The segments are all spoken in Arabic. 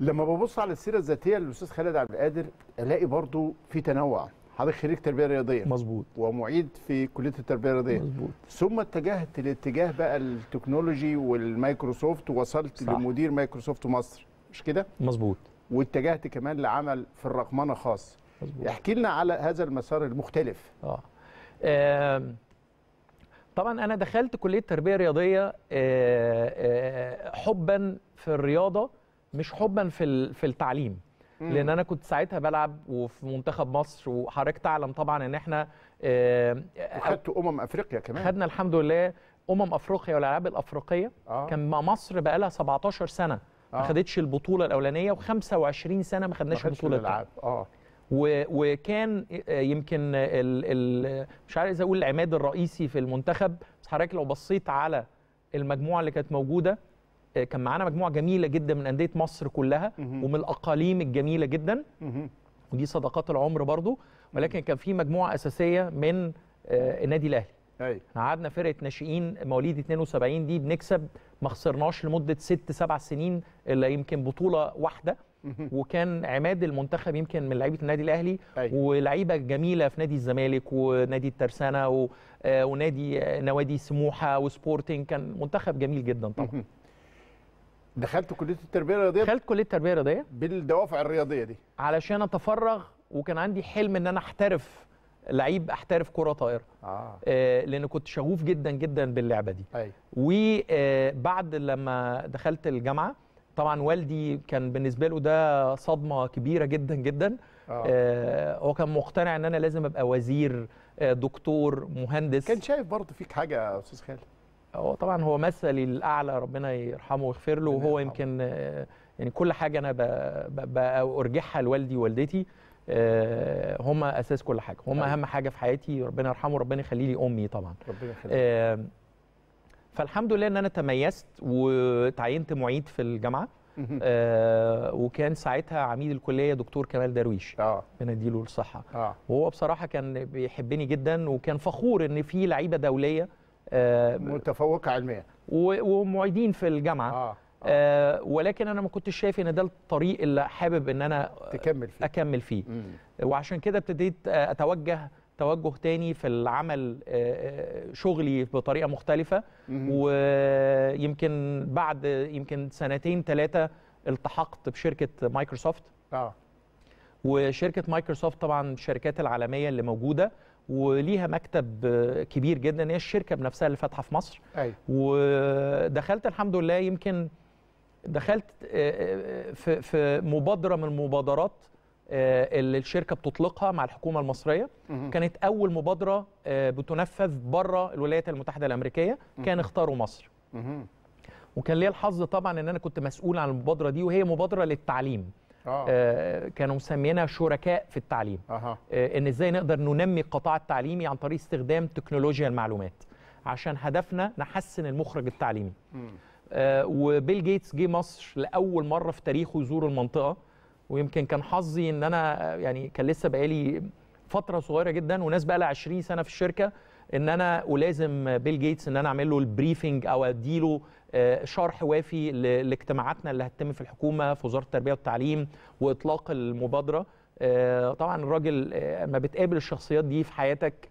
لما ببص على السيره الذاتيه للاستاذ خالد عبد القادر الاقي برضو في تنوع حضرتك خريج تربيه رياضيه مظبوط ومعيد في كليه التربيه الرياضيه مظبوط ثم اتجهت لاتجاه بقى التكنولوجي والمايكروسوفت ووصلت صح. لمدير مايكروسوفت مصر مش كده مظبوط واتجهت كمان لعمل في الرقمنه خاص مظبوط احكي لنا على هذا المسار المختلف اه, آه. طبعا انا دخلت كليه تربيه رياضيه آه آه حبا في الرياضه مش حبا في في التعليم لان انا كنت ساعتها بلعب وفي منتخب مصر وحضرتك تعلم طبعا ان احنا آه، خدت امم افريقيا كمان خدنا الحمد لله امم افريقيا والالعاب الافريقيه آه. كان مع مصر بقى لها 17 سنه آه. ما خدتش البطوله الاولانيه و25 سنه ما خدناش البطوله الثانيه اه وكان آه، يمكن الـ الـ مش عارف اقول العماد الرئيسي في المنتخب بس حضرتك لو بصيت على المجموعه اللي كانت موجوده آه، كان معانا مجموعه جميله جدا من انديه مصر كلها ومن الاقاليم الجميله جدا ودي صداقات العمر برضو ولكن كان في مجموعه اساسيه من آه، النادي الاهلي ايوه قعدنا فرقه ناشئين مواليد 72 دي بنكسب ما خسرناش لمده ست سبع سنين الا يمكن بطوله واحده وكان عماد المنتخب يمكن من لعيبه النادي الاهلي أيوة. ولعيبه جميله في نادي الزمالك ونادي الترسانه آه، ونادي نوادي سموحه وسبورتنج كان منتخب جميل جدا طبعا دخلت كليه التربيه الرياضيه دخلت كليه التربيه الرياضيه بالدوافع الرياضيه دي علشان اتفرغ وكان عندي حلم ان انا احترف لعيب احترف كره طائره آه. آه لان كنت شغوف جدا جدا باللعبه دي أي. أيوه. وبعد آه، لما دخلت الجامعه طبعا والدي كان بالنسبه له ده صدمه كبيره جدا جدا آه. آه هو كان مقتنع ان انا لازم ابقى وزير آه دكتور مهندس كان شايف برضه فيك حاجه يا استاذ خالد هو طبعا هو مثلي الاعلى ربنا يرحمه ويغفر له وهو يمكن آه، يعني كل حاجه انا بارجحها لوالدي ووالدتي آه، هم اساس كل حاجه هم اهم حاجه في حياتي ربنا يرحمه ربنا يخلي لي امي طبعا ربنا فالحمد لله ان انا تميزت وتعينت معيد في الجامعه آه وكان ساعتها عميد الكليه دكتور كمال درويش اه له الصحه آه. وهو بصراحه كان بيحبني جدا وكان فخور ان في لعيبه دوليه آه، متفوقه علميا ومعيدين في الجامعه آه،, آه. آه ولكن انا ما كنتش شايف ان ده الطريق اللي حابب ان انا تكمل فيه اكمل فيه مم. وعشان كده ابتديت اتوجه توجه تاني في العمل آه، شغلي بطريقه مختلفه مم. ويمكن بعد يمكن سنتين ثلاثه التحقت بشركه مايكروسوفت اه وشركه مايكروسوفت طبعا الشركات العالميه اللي موجوده وليها مكتب كبير جدا هي الشركه بنفسها اللي فاتحه في مصر أي. ودخلت الحمد لله يمكن دخلت آه، آه، في في مبادره من المبادرات آه، اللي الشركه بتطلقها مع الحكومه المصريه كانت اول مبادره بتنفذ بره الولايات المتحده الامريكيه كان اختاروا مصر وكان لي الحظ طبعا ان انا كنت مسؤول عن المبادره دي وهي مبادره للتعليم آه. آه. كانوا مسمينها شركاء في التعليم آه. ان ازاي نقدر ننمي القطاع التعليمي عن طريق استخدام تكنولوجيا المعلومات عشان هدفنا نحسن المخرج التعليمي آه وبيل جيتس جه مصر لاول مره في تاريخه يزور المنطقه ويمكن كان حظي ان انا يعني كان لسه بقالي فتره صغيره جدا وناس بقى لها 20 سنه في الشركه ان انا الازم بيل جيتس ان انا اعمل له البريفنج او اديله آه، شرح وافي لاجتماعاتنا اللي هتتم في الحكومه في وزاره التربيه والتعليم واطلاق المبادره آه، طبعا الراجل آه، ما بتقابل الشخصيات دي في حياتك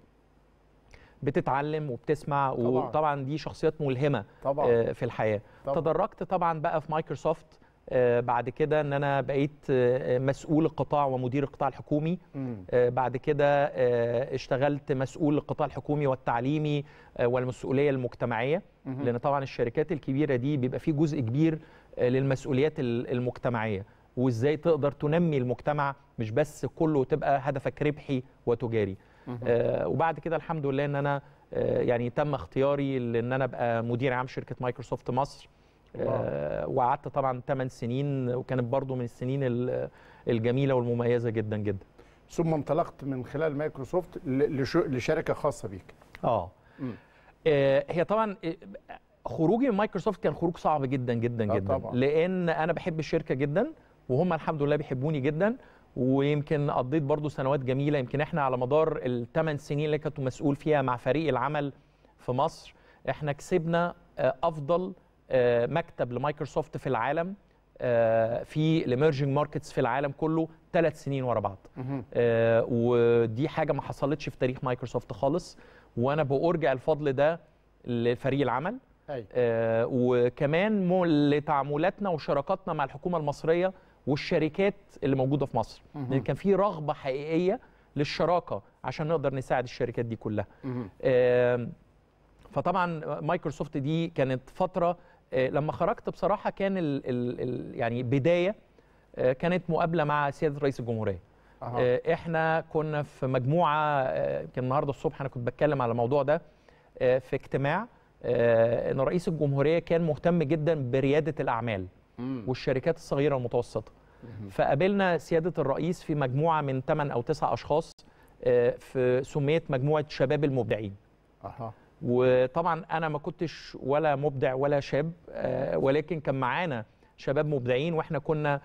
بتتعلم وبتسمع طبعا. وطبعا دي شخصيات ملهمه طبعا. في الحياه طبعا. تدرجت طبعا بقى في مايكروسوفت آه، بعد كده ان انا بقيت آه، مسؤول القطاع ومدير القطاع الحكومي آه، بعد كده اشتغلت مسؤول القطاع الحكومي والتعليمي والمسؤوليه المجتمعيه لان طبعا الشركات الكبيره دي بيبقى فيه جزء كبير للمسؤوليات المجتمعيه وازاي تقدر تنمي المجتمع مش بس كله تبقى هدفك ربحي وتجاري وبعد كده الحمد لله ان انا يعني تم اختياري لان انا ابقى مدير عام شركه مايكروسوفت مصر آه، وقعدت طبعا 8 سنين وكانت برضو من السنين الجميله والمميزه جدا جدا ثم انطلقت من خلال مايكروسوفت لشركه خاصه بيك اه, آه، هي طبعا آه، خروجي من مايكروسوفت كان خروج صعب جدا جدا جدا طبعا. لان انا بحب الشركه جدا وهم الحمد لله بيحبوني جدا ويمكن قضيت برضو سنوات جميله يمكن احنا على مدار الثمان سنين اللي كنت مسؤول فيها مع فريق العمل في مصر احنا كسبنا افضل آه، مكتب لمايكروسوفت في العالم آه، في الاميرجنج ماركتس في العالم كله ثلاث سنين ورا بعض آه، ودي حاجه ما حصلتش في تاريخ مايكروسوفت خالص وانا بارجع الفضل ده لفريق العمل آه وكمان لتعاملاتنا وشراكاتنا مع الحكومه المصريه والشركات اللي موجوده في مصر لان يعني كان في رغبه حقيقيه للشراكه عشان نقدر نساعد الشركات دي كلها آه فطبعا مايكروسوفت دي كانت فتره آه، لما خرجت بصراحه كان ال ال يعني بدايه آه، كانت مقابله مع سياده رئيس الجمهوريه أه. احنا كنا في مجموعه آه، كان النهارده الصبح انا كنت بتكلم على الموضوع ده في اجتماع ان رئيس الجمهوريه كان مهتم جدا برياده الاعمال والشركات الصغيره والمتوسطه فقابلنا سياده الرئيس في مجموعه من 8 او 9 اشخاص في سميت مجموعه شباب المبدعين أه. وطبعا انا ما كنتش ولا مبدع ولا شاب آه، ولكن كان معانا شباب مبدعين واحنا كنا آه،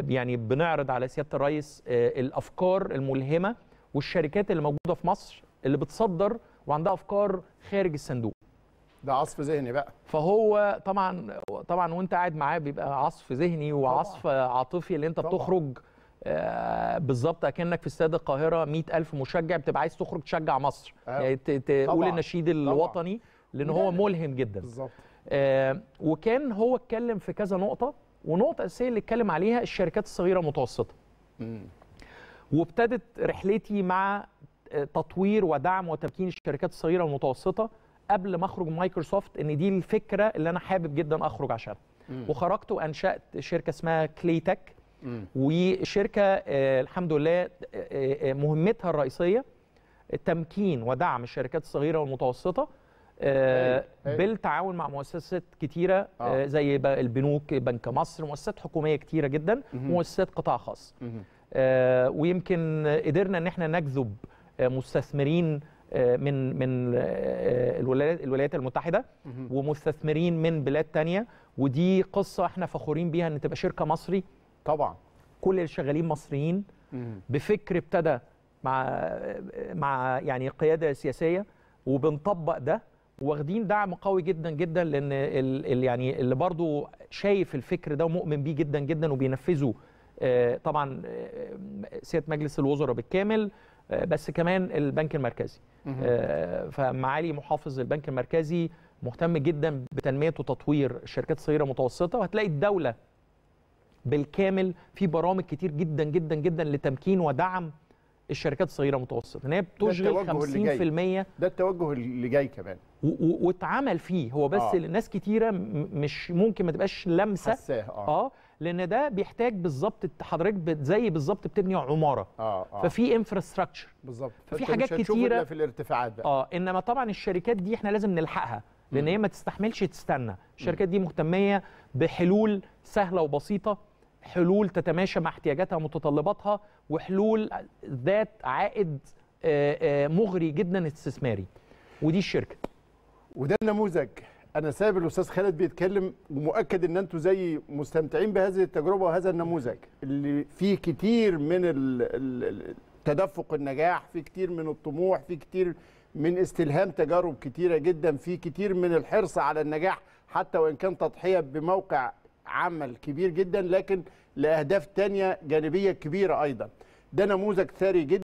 آه، يعني بنعرض على سياده الرئيس الافكار الملهمه والشركات اللي موجوده في مصر اللي بتصدر وعندها افكار خارج الصندوق ده عصف ذهني بقى فهو طبعا طبعا وانت قاعد معاه بيبقى عصف ذهني وعصف طبعا. عاطفي اللي انت طبعا. بتخرج آه، بالظبط اكنك في استاد القاهره 100000 مشجع بتبقى عايز تخرج تشجع مصر آه. يعني تقول النشيد الوطني لان هو ملهم جدا بالظبط آه وكان هو اتكلم في كذا نقطه ونقطه اساسيه اللي اتكلم عليها الشركات الصغيره المتوسطه وابتدت رحلتي مع آه، تطوير ودعم وتمكين الشركات الصغيره والمتوسطه قبل ما اخرج مايكروسوفت ان دي الفكره اللي انا حابب جدا اخرج عشانها وخرجت وانشات شركه اسمها كليتك وشركه آه، الحمد لله آه، آه، مهمتها الرئيسيه تمكين ودعم الشركات الصغيره والمتوسطه بالتعاون مع مؤسسات كتيره زي البنوك بنك مصر مؤسسات حكوميه كتيره جدا ومؤسسات قطاع خاص ويمكن قدرنا ان احنا نجذب مستثمرين من من الولايات المتحده ومستثمرين من بلاد تانية ودي قصه احنا فخورين بيها ان تبقى شركه مصري طبعا كل اللي شغالين مصريين بفكر ابتدى مع مع يعني قياده سياسيه وبنطبق ده واخدين دعم قوي جدا جدا لان اللي يعني اللي برضو شايف الفكر ده ومؤمن بيه جدا جدا وبينفذه آه، طبعا آه، سياده مجلس الوزراء بالكامل آه، بس كمان البنك المركزي فمعالي محافظ البنك المركزي مهتم جدا بتنميه وتطوير الشركات الصغيره المتوسطه وهتلاقي الدوله بالكامل في برامج كتير جدا جدا جدا لتمكين ودعم الشركات الصغيره المتوسطه ان هي بتشغل 50% اللي ده التوجه اللي جاي كمان واتعمل فيه هو بس آه. ناس كتيره مش ممكن ما تبقاش لمسه حساه آه. اه لان ده بيحتاج بالظبط حضرتك زي بالظبط بتبني عماره آه آه. ففي انفراستراكشر بالظبط ففي حاجات كتيره في الارتفاعات بقى. اه انما طبعا الشركات دي احنا لازم نلحقها لان هي ما تستحملش تستنى الشركات دي مهتميه بحلول سهله وبسيطه حلول تتماشى مع احتياجاتها ومتطلباتها وحلول ذات عائد آه، آه، مغري جدا استثماري ودي الشركه وده النموذج انا سايب الاستاذ خالد بيتكلم ومؤكد ان انتم زي مستمتعين بهذه التجربه وهذا النموذج اللي فيه كتير من تدفق النجاح فيه كتير من الطموح فيه كتير من استلهام تجارب كتيره جدا فيه كتير من الحرص على النجاح حتى وان كان تضحيه بموقع عمل كبير جدا لكن لأهداف تانية جانبية كبيرة أيضا ده نموذج ثري جدا